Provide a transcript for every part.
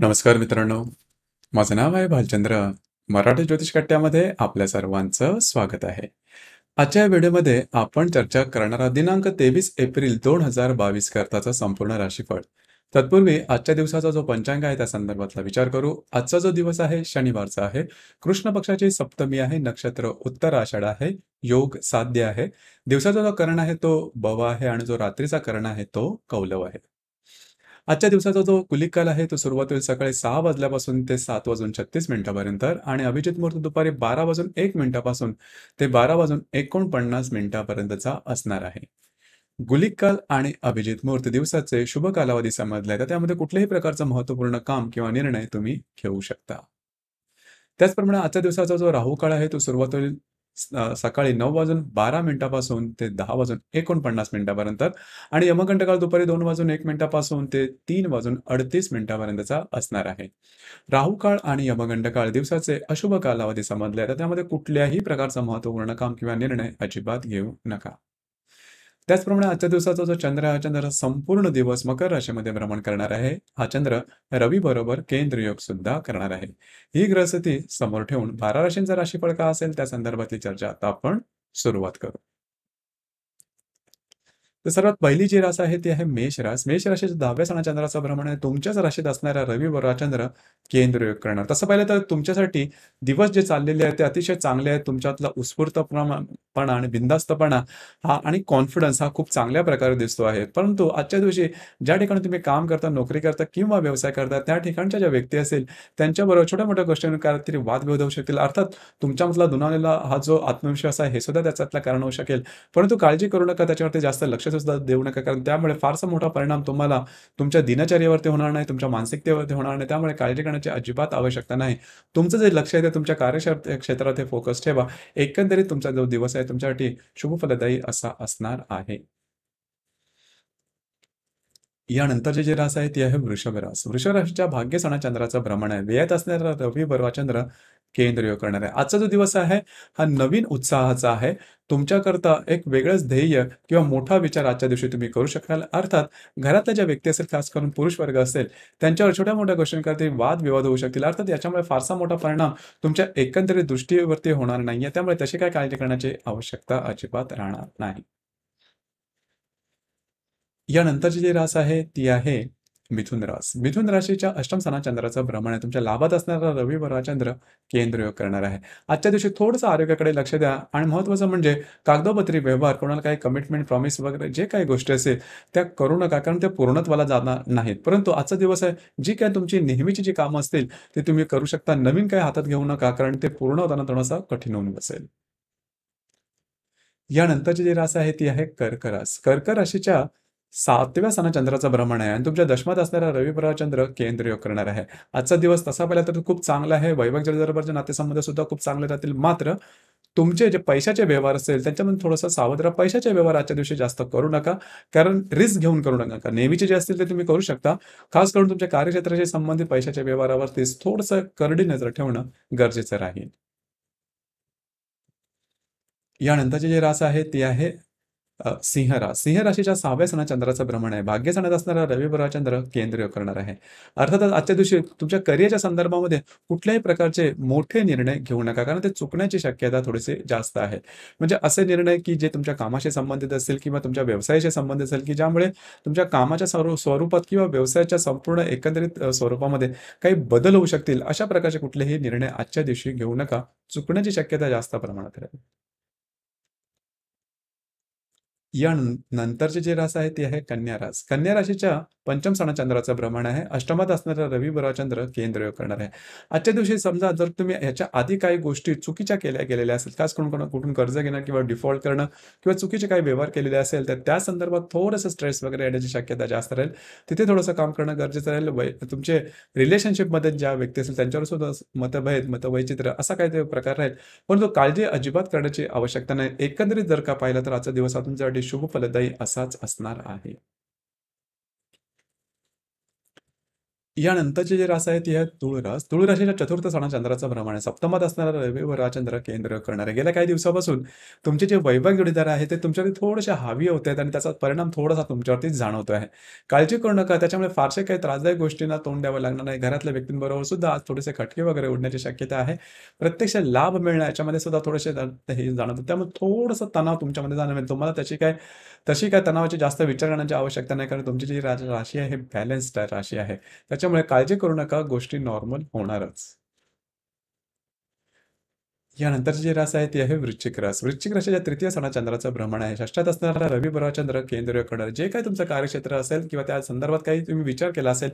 नमस्कार मित्रांनो माझं नाव आहे भालचंद्र मराठी ज्योतिष कट्ट्यामध्ये आपल्या सर्वांचं स्वागत आहे आजच्या व्हिडिओमध्ये आपण चर्चा करणारा दिनांक तेवीस एप्रिल दोन हजार बावीस करताचा संपूर्ण राशीफळ तत्पूर्वी आजच्या दिवसाचा जो पंचांग आहे त्या संदर्भातला विचार करू आजचा जो दिवस आहे शनिवारचा आहे कृष्ण पक्षाची सप्तमी आहे नक्षत्र उत्तर आषाढ आहे योग साध्य आहे दिवसाचा जो करण आहे तो बवा आहे आणि जो रात्रीचा करण आहे तो कौलव आहे आजच्या दिवसाचा जो कुलिक काल आहे तो सुरुवात होईल सकाळी सहा वाजल्यापासून ते सात वाजून छत्तीस मिनिटापर्यंत आणि अभिजित मुहूर्त दुपारी बारा वाजून एक मिनिटापासून ते बारा वाजून एकोणपन्नास मिनिटापर्यंतचा असणार आहे गुलिक काल आणि अभिजित मुहूर्त दिवसाचे शुभ कालावधी समजले तर त्यामध्ये कुठल्याही प्रकारचं महत्वपूर्ण काम किंवा निर्णय तुम्ही घेऊ शकता त्याचप्रमाणे आजच्या दिवसाचा जो राहू काळ आहे तो सुरुवात होईल सकाळी नऊ वाजून बारा मिनिटापासून ते दहा वाजून एकोणपन्नास मिनिटापर्यंत आणि काळ दुपारी दोन वाजून एक मिनिटापासून ते तीन वाजून अडतीस मिनिटापर्यंतचा असणार आहे राहू काळ आणि काळ दिवसाचे अशुभ कालावधी समजले तर त्यामध्ये कुठल्याही प्रकारचं महत्वपूर्ण काम किंवा निर्णय अजिबात घेऊ नका त्याचप्रमाणे आजच्या दिवसाचा जो चंद्र हा चंद्र संपूर्ण दिवस मकर राशीमध्ये भ्रमण करणार आहे हा चंद्र रवी बरोबर केंद्रयोग सुद्धा करणार आहे ही ग्रहस्थिती समोर ठेवून बारा राशींचा राशीफळ का असेल त्या संदर्भातली चर्चा आता आपण सुरुवात करू तर सर्वात पहिली जी रास आहे ती आहे मेष रास मेष दहाव्या सणा चंद्राचा भ्रमण आहे तुमच्याच राशीत असणारा रवी चंद्र केंद्रयोग करणार तसं पाहिलं तर तुमच्यासाठी दिवस जे चाललेले आहेत ते अतिशय चांगले आहेत तुमच्यातला उत्स्फूर्तपणापणा आणि बिंदास्तपणा हा आणि कॉन्फिडन्स हा खूप चांगल्या प्रकारे दिसतो आहे परंतु आजच्या दिवशी ज्या ठिकाणी तुम्ही काम करता नोकरी करता किंवा व्यवसाय करता त्या ठिकाणच्या ज्या व्यक्ती असेल त्यांच्याबरोबर छोट्या मोठ्या गोष्टींवर काहीतरी वाद होऊ शकतील अर्थात तुमच्यामधला दुनावलेला हा जो आत्मविश्वास आहे हे सुद्धा त्याच्यातला कारण होऊ शकेल परंतु काळजी करू नका त्याच्यावरती जास्त लक्ष सुद्धा देऊ नका कारण त्यामुळे फारसा मोठा परिणाम तुम्हाला तुमच्या दिनचर्येवरती होणार नाही तुमच्या मानसिकतेवरती होणार नाही त्यामुळे काळजी करण्याची अजिबात आवश्यकता नाही तुमचं जे लक्ष आहे ते तुमच्या कार्यक्षेत्र क्षेत्रात हे फोकस ठेवा एकंदरीत तुमचा जो दिवस आहे तुमच्यासाठी शुभफलदायी असा असणार आहे यानंतरचे जे रास आहे ती आहे वृषभ रास वृषभ राशीच्या भाग्य सणा चंद्राचं भ्रमण आहे व्ययात असणारा रवी चंद्र केंद्रीय करणार आहे आजचा जो दिवस आहे हा नवीन उत्साहाचा आहे तुमच्याकरता एक वेगळंच ध्येय किंवा मोठा विचार आजच्या दिवशी तुम्ही करू शकाल अर्थात घरातल्या ज्या व्यक्ती असेल खास करून पुरुष वर्ग असेल त्यांच्यावर छोट्या मोठ्या गोष्टींकरता वाद विवाद होऊ शकतील अर्थात याच्यामुळे फारसा मोठा परिणाम तुमच्या एकंदरीत दृष्टीवरती होणार नाहीये त्यामुळे तशी काय काळजी करण्याची आवश्यकता अजिबात राहणार नाही यानंतरची जी रास आहे ती आहे मिथुन रास मिथुन राशीच्या अष्टम सणा चंद्राचा भ्रमण आहे तुमच्या लाभात असणारा चंद्र केंद्रयोग करणार आहे आजच्या दिवशी थोडंसं आरोग्याकडे लक्ष द्या आणि महत्वाचं म्हणजे कागदोपत्री व्यवहार कोणाला काही कमिटमेंट प्रॉमिस वगैरे जे काही गोष्टी असेल त्या करू नका कारण त्या पूर्णत्वाला जाणार नाहीत परंतु आजचा दिवस आहे जी काय तुमची नेहमीची जी कामं असतील ते तुम्ही करू शकता नवीन काही हातात घेऊ नका कारण ते पूर्ण होताना थोडासा कठीण होऊन बसेल यानंतरची जी रास आहे ती आहे कर्क रास कर्क राशीच्या सातव्या सणा चंद्राचं भ्रमण आहे आणि तुमच्या दशमात असणारा रविप्रह चंद्र योग करणार आहे आजचा दिवस तसा पाहिला तर खूप चांगला आहे वैभव जलदर्भाचे नातेसंबंध सुद्धा खूप चांगले राहतील मात्र तुमचे जे पैशाचे व्यवहार असेल त्यांच्यामध्ये थोडंसं सावध राहा पैशाचे व्यवहार आजच्या दिवशी जास्त करू नका कारण रिस्क घेऊन करू नका नेहमीचे जे असतील ते तुम्ही करू शकता खास करून तुमच्या कार्यक्षेत्राशी संबंधित पैशाच्या व्यवहारावरतीच थोडंसं करडी नजर ठेवणं गरजेचं राहील यानंतरची जी रास आहे ती आहे सिंहरा सिंह राशीच्या सहाव्या सणा चंद्राचं भ्रमण आहे भाग्य सणात असणारा रविवार चंद्र केंद्रीय करणार आहे अर्थात आजच्या दिवशी तुमच्या करिअरच्या संदर्भामध्ये कुठल्याही प्रकारचे मोठे निर्णय घेऊ नका कारण ते चुकण्याची शक्यता थोडीशी जास्त आहे म्हणजे असे निर्णय की जे तुमच्या कामाशी संबंधित असेल किंवा तुमच्या व्यवसायाशी संबंधित असेल की ज्यामुळे तुमच्या कामाच्या स्वरूपात किंवा व्यवसायाच्या संपूर्ण एकंदरीत स्वरूपामध्ये काही बदल होऊ शकतील अशा प्रकारचे कुठलेही निर्णय आजच्या दिवशी घेऊ नका चुकण्याची शक्यता जास्त प्रमाणात राहील या नंतरचे जे रास आहे ते आहे कन्या रास कन्या राशीच्या पंचम सणा चंद्राचं भ्रमण आहे अष्टमात असणारा रविवार चंद्र केंद्र करणार आहे आजच्या दिवशी समजा जर तुम्ही याच्या आधी काही गोष्टी चुकीच्या केल्या गेलेल्या असतील खास करून कुठून कर्ज घेणं किंवा डिफॉल्ट करणं किंवा चुकीचे काही व्यवहार केलेले असेल तर त्या संदर्भात थोडंसं स्ट्रेस वगैरे येण्याची शक्यता जास्त राहील तिथे थोडंसं काम करणं गरजेचं राहील वै तुमचे रिलेशनशिपमध्ये ज्या व्यक्ती असेल त्यांच्यावर सुद्धा मतभेद मतवैचित्र असा काही प्रकार राहील परंतु काळजी अजिबात करण्याची आवश्यकता नाही एकंदरीत जर का पाहिलं तर आजचा दिवस तुमच्यासाठी शुभ फलदायी असाच असणार आहे यानंतरचे जे रास आहेत ते आहेत तुळरास तुळराशीच्या चतुर्थ सणा चंद्राचा प्रमाण आहे सप्तमात असणारा रवी व राचंद्र केंद्र करणारे गेल्या काही दिवसापासून तुमचे जे वैभव जोडीदार आहेत ते तुमच्यावरती थोडेसे हावी होत आहेत आणि त्याचा परिणाम थोडासा तुमच्यावरती जाणवतो आहे काळजी करू नका त्याच्यामुळे फारसे काही त्रासदायक गोष्टींना तोंड द्यावं लागणार नाही घरातल्या व्यक्तींबरोबर सुद्धा आज थोडेसे खटके वगैरे उडण्याची शक्यता आहे प्रत्यक्ष लाभ मिळणं याच्यामध्ये सुद्धा थोडेसे हे जाणवतो त्यामुळे थोडंसं तणाव तुमच्यामध्ये जाणवेल तुम्हाला त्याची काय तशी काय तणावाची जास्त विचार करण्याची आवश्यकता नाही कारण तुमची जी राशी आहे हे बॅलन्स्ड राशी आहे त्याच्या त्याच्यामुळे काळजी करू नका गोष्टी नॉर्मल होणारच यानंतर जे रास आहे ते आहे वृश्चिक रास वृश्चिक राशीच्या तृतीय सणा चंद्राचं भ्रमण आहे षष्टात असणारा रवी चंद्र केंद्रीय कडर जे काही तुमचं कार्यक्षेत्र असेल किंवा त्या संदर्भात काही तुम्ही विचार केला असेल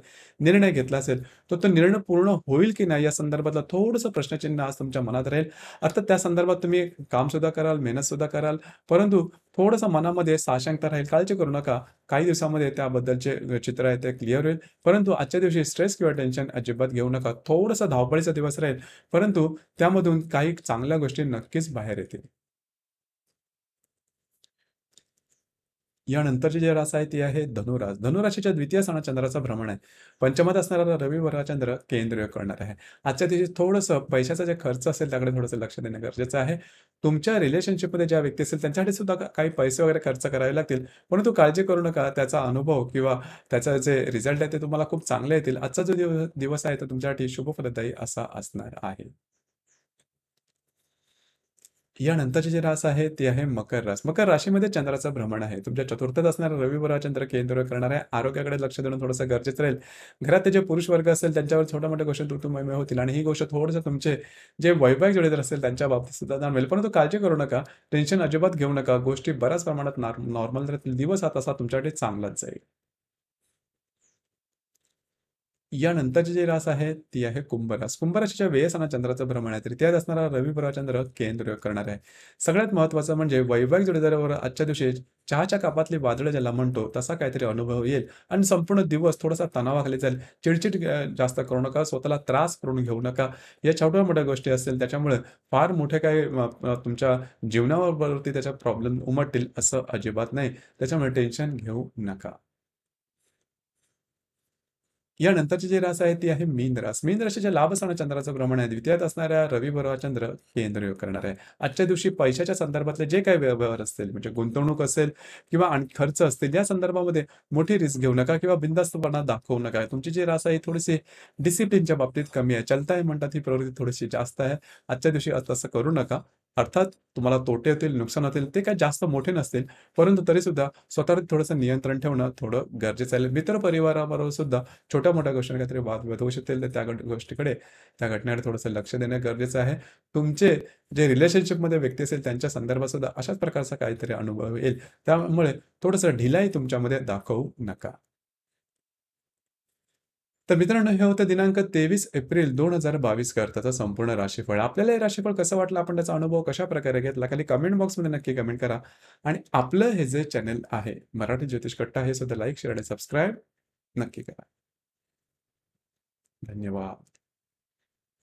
निर्णय घेतला असेल तर तो निर्णय पूर्ण होईल की नाही या संदर्भातला थोडंसं प्रश्नचिन्ह आज तुमच्या मनात राहील अर्थात त्या संदर्भात तुम्ही काम सुद्धा कराल मेहनत सुद्धा कराल परंतु थोडंसं मनामध्ये साशंकता राहील काळजी करू नका काही दिवसामध्ये त्याबद्दलचे चित्र आहे ते क्लिअर होईल परंतु आजच्या दिवशी स्ट्रेस किंवा टेन्शन अजिबात घेऊ नका थोडंसं धावपळीचा दिवस राहील परंतु त्यामधून काही चांगल्या गोष्टी नक्कीच बाहेर येतील यानंतरचे जे रास आहे ती आहे धनुरास धनुराशीच्या द्वितीय सणा चंद्राचा भ्रमण आहे पंचमात असणारा रवी चंद्र केंद्रीय करणार आहे आजच्या दिवशी थोडंसं पैशाचा जे खर्च असेल त्याकडे थोडंसं लक्ष देणं गरजेचं आहे तुमच्या रिलेशनशिपमध्ये ज्या व्यक्ती असेल त्यांच्यासाठी सुद्धा काही पैसे वगैरे खर्च करावे लागतील परंतु काळजी करू नका त्याचा अनुभव किंवा त्याचा जे रिझल्ट आहे ते तुम्हाला खूप चांगले येतील आजचा जो दिवस आहे तो तुमच्यासाठी फलदायी असा असणार आहे यानंतरचे जे रास आहे ते आहे मकर रास मकर राशीमध्ये चंद्राचं भ्रमण आहे तुमच्या चतुर्थात असणारा रविवार चंद्र केंद्र करणार आहे आरोग्याकडे लक्ष देणं थोडंसं गरजेचं राहील घरात जे पुरुष वर्ग असेल त्यांच्यावर छोट्या मोठ्या गोष्टी तुटुंबमय होतील आणि ही गोष्ट थोडंसं तुमचे जे वैवाहिक जोडीदार असेल त्यांच्या बाबतीत सुद्धा जाणवेल परंतु काळजी करू नका टेन्शन अजिबात घेऊ नका गोष्टी बऱ्याच प्रमाणात नॉर्मल राहतील दिवस हा तसा तुमच्यासाठी चांगलाच जाईल यानंतरचे जे रास आहे ती आहे कुंभरास कुंभराशीच्या वेळेस आणि चंद्राचं भ्रमण आहे तरी त्यात असणारा रवी चंद्र केंद्र करणार आहे सगळ्यात महत्वाचं म्हणजे वैवाहिक जोडीदारावर आजच्या दिवशी चहाच्या कापातली वादळ ज्याला म्हणतो तसा काहीतरी अनुभव येईल आणि संपूर्ण दिवस थोडासा तणावाखाली जाईल चिडचिड जास्त करू नका स्वतःला त्रास करून घेऊ नका या छोट्या मोठ्या गोष्टी असतील त्याच्यामुळे फार मोठे काही तुमच्या जीवनावरती त्याच्या प्रॉब्लेम उमटतील असं अजिबात नाही त्याच्यामुळे टेन्शन घेऊ नका यानंतरचे जे रास आहे ती आहे मीन रास मीन लाभ सण चंद्राचं प्रमाण आहे द्वितीयात असणाऱ्या रवी बरोबर चंद्र केंद्रयोग करणार आहे आजच्या दिवशी पैशाच्या संदर्भातले जे काही व्यवहार असतील म्हणजे गुंतवणूक असेल किंवा आणखी खर्च असतील या संदर्भामध्ये मोठी रिस्क घेऊ नका किंवा बिंदास्तपणा दाखवू नका तुमची जी रास आहे थोडीशी डिसिप्लिनच्या बाबतीत कमी आहे चलताय म्हणतात ही प्रवृत्ती थोडीशी जास्त आहे आजच्या दिवशी असं करू नका अर्थात तुम्हाला तोटे होतील नुकसान होतील ते काय जास्त मोठे नसतील परंतु तरी सुद्धा स्वतः थोडंसं नियंत्रण ठेवणं थोडं गरजेचं आहे मित्र परिवाराबरोबर सुद्धा छोट्या मोठ्या गोष्टी काहीतरी वेध होऊ शकतील तर त्या गोष्टीकडे त्या घटनेकडे थोडंसं लक्ष देणं गरजेचं आहे तुमचे जे रिलेशनशिपमध्ये व्यक्ती असेल त्यांच्या संदर्भात सुद्धा अशाच प्रकारचा काहीतरी अनुभव येईल त्यामुळे थोडंसं ढिलाई तुमच्यामध्ये दाखवू नका तर मित्रांनो हे होतं दिनांक तेवीस एप्रिल दोन हजार बावीस करताचा संपूर्ण राशीफळ आपल्याला हे राशीफळ कसं वाटलं आपण त्याचा अनुभव कशा प्रकारे घेतला खाली कमेंट बॉक्समध्ये नक्की कमेंट करा आणि आपलं हे जे चॅनल आहे मराठी ज्योतिष कट्टा हे सुद्धा लाईक शेअर आणि सबस्क्राईब नक्की करा धन्यवाद